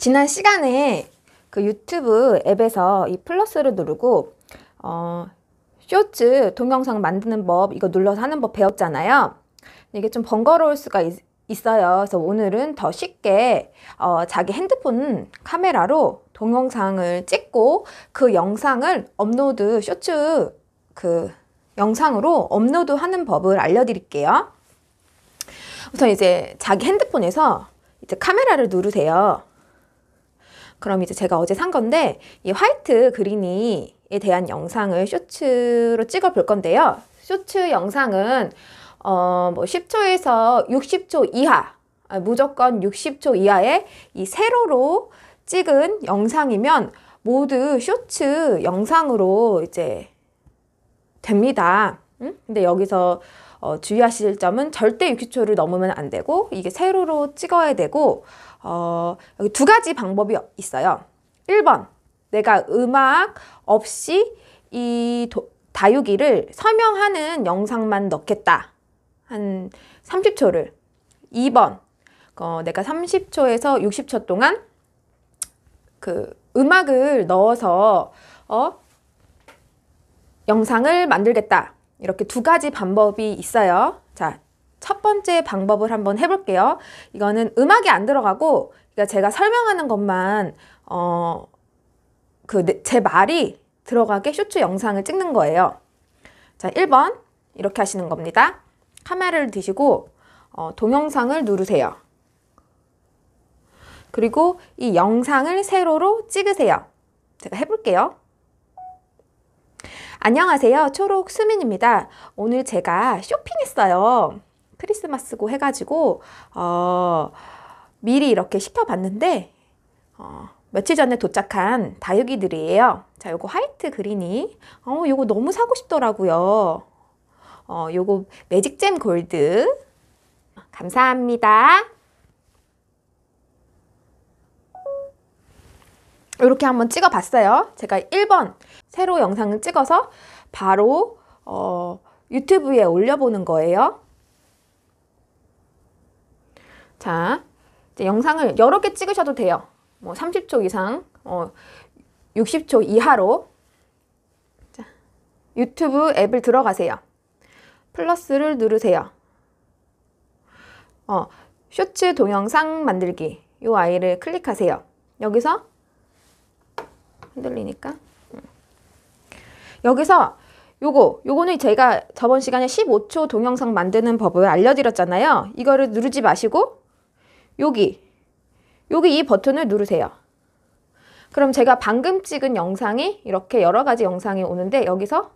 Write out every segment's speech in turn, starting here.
지난 시간에 그 유튜브 앱에서 이 플러스를 누르고 어, 쇼츠 동영상 만드는 법 이거 눌러서 하는 법 배웠잖아요. 이게 좀 번거로울 수가 있, 어요 그래서 오늘은 더 쉽게 어, 자기 핸드폰 카메라로 동영상을 찍고 그 영상을 업로드 쇼츠 그 영상으로 업로드 하는 법을 알려드릴게요. 우선 이제 자기 핸드폰에서 이제 카메라를 누르세요. 그럼 이제 제가 어제 산 건데 이 화이트 그린이에 대한 영상을 쇼츠로 찍어 볼 건데요. 쇼츠 영상은 어, 뭐 10초에서 60초 이하 아, 무조건 60초 이하의 이 세로로 찍은 영상이면 모두 쇼츠 영상으로 이제 됩니다. 응? 근데 여기서 어, 주의하실 점은 절대 60초를 넘으면 안 되고 이게 세로로 찍어야 되고 어, 여기 두 가지 방법이 있어요. 1번 내가 음악 없이 이 도, 다육이를 설명하는 영상만 넣겠다. 한 30초를 2번 어, 내가 30초에서 60초 동안 그 음악을 넣어서 어, 영상을 만들겠다. 이렇게 두 가지 방법이 있어요. 자, 첫 번째 방법을 한번 해볼게요. 이거는 음악이 안 들어가고 그러니까 제가 설명하는 것만 어, 그제 말이 들어가게 쇼츠 영상을 찍는 거예요. 자, 1번 이렇게 하시는 겁니다. 카메라를 드시고 어, 동영상을 누르세요. 그리고 이 영상을 세로로 찍으세요. 제가 해볼게요. 안녕하세요. 초록 수민입니다. 오늘 제가 쇼핑했어요. 크리스마스고 해가지고 어, 미리 이렇게 시켜봤는데 어, 며칠 전에 도착한 다육이들이에요. 자, 요거 화이트 그린이 어, 요거 너무 사고 싶더라고요. 어, 요거 매직잼 골드 감사합니다. 이렇게 한번 찍어봤어요. 제가 1번 새로 영상을 찍어서 바로 어, 유튜브에 올려보는 거예요. 자, 영상을 여러 개 찍으셔도 돼요. 뭐 30초 이상, 어, 60초 이하로 자, 유튜브 앱을 들어가세요. 플러스를 누르세요. 어, 쇼츠 동영상 만들기 이 아이를 클릭하세요. 여기서 흔들리니까. 음. 여기서 요거, 요거는 제가 저번 시간에 15초 동영상 만드는 법을 알려드렸잖아요. 이거를 누르지 마시고 여기, 여기 이 버튼을 누르세요. 그럼 제가 방금 찍은 영상이 이렇게 여러 가지 영상이 오는데 여기서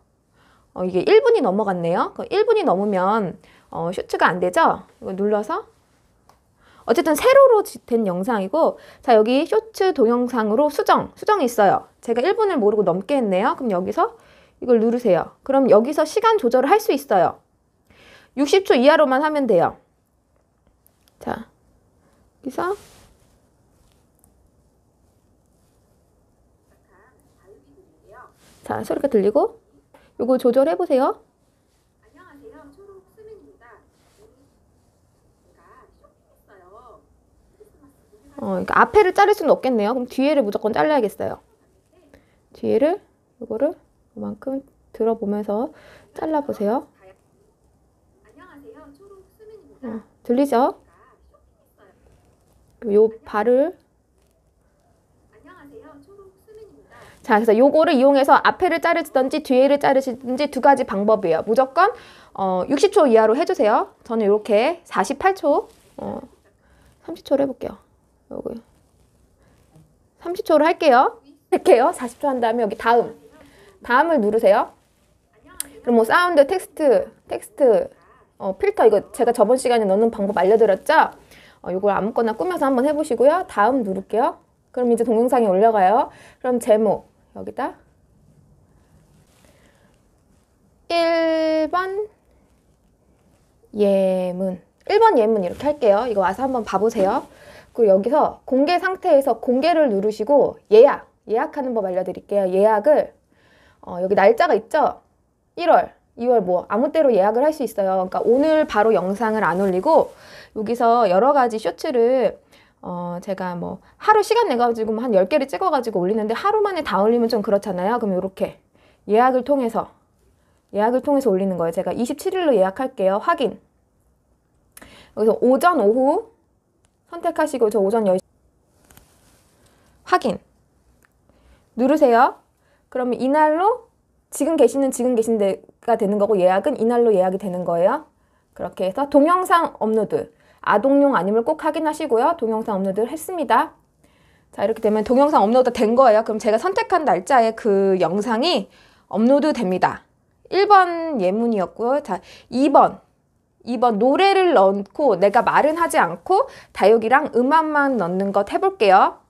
어, 이게 1분이 넘어갔네요. 1분이 넘으면 어, 쇼츠가 안 되죠? 이거 눌러서 어쨌든 세로로 된 영상이고 자 여기 쇼츠 동영상으로 수정 수정이 있어요 제가 1분을 모르고 넘게 했네요 그럼 여기서 이걸 누르세요 그럼 여기서 시간 조절을 할 수 있어요 60초 이하로만 하면 돼요 자 여기서 자 소리가 들리고 이거 조절해 보세요 어, 그러니까 앞에를 자를 수는 없겠네요. 그럼 뒤에를 무조건 잘라야겠어요. 뒤에를 이거를 이만큼 들어보면서 잘라보세요. 어, 들리죠? 요 발을 자, 그래서 요거를 이용해서 앞에를 자르시든지 뒤에를 자르시든지 두 가지 방법이에요. 무조건 어, 60초 이하로 해주세요. 저는 이렇게 48초, 어, 30초로 해볼게요. 여기 30초로 할게요. 할게요. 40초 한 다음에 여기 다음. 다음을 누르세요. 그럼 뭐 사운드, 텍스트, 텍스트, 어, 필터 이거 제가 저번 시간에 넣는 방법 알려드렸죠? 어, 이걸 아무거나 꾸며서 한번 해보시고요. 다음 누를게요. 그럼 이제 동영상이 올라가요. 그럼 제목 여기다 1번 예문 1번 예문 이렇게 할게요. 이거 와서 한번 봐보세요. 그리고 여기서 공개 상태에서 공개를 누르시고 예약, 예약하는 법 알려드릴게요. 예약을 어, 여기 날짜가 있죠? 1월, 2월 뭐 아무 때로 예약을 할 수 있어요. 그러니까 오늘 바로 영상을 안 올리고 여기서 여러 가지 쇼츠를 어, 제가 뭐 하루 시간 내가지고 한 10개를 찍어가지고 올리는데 하루 만에 다 올리면 좀 그렇잖아요. 그럼 이렇게 예약을 통해서 예약을 통해서 올리는 거예요. 제가 27일로 예약할게요. 확인. 여기서 오전, 오후 선택하시고 저 오전 10시 확인 누르세요. 그러면 이날로 지금 계시는 지금 계신 데가 되는 거고 예약은 이날로 예약이 되는 거예요. 그렇게 해서 동영상 업로드 아동용 아님을 꼭 확인하시고요. 동영상 업로드를 했습니다. 자 이렇게 되면 동영상 업로드 된 거예요. 그럼 제가 선택한 날짜에 그 영상이 업로드 됩니다. 1번 예문이었고요. 자 2번 2번 노래를 넣고 내가 말은 하지 않고 다육이랑 음악만 넣는 것 해볼게요.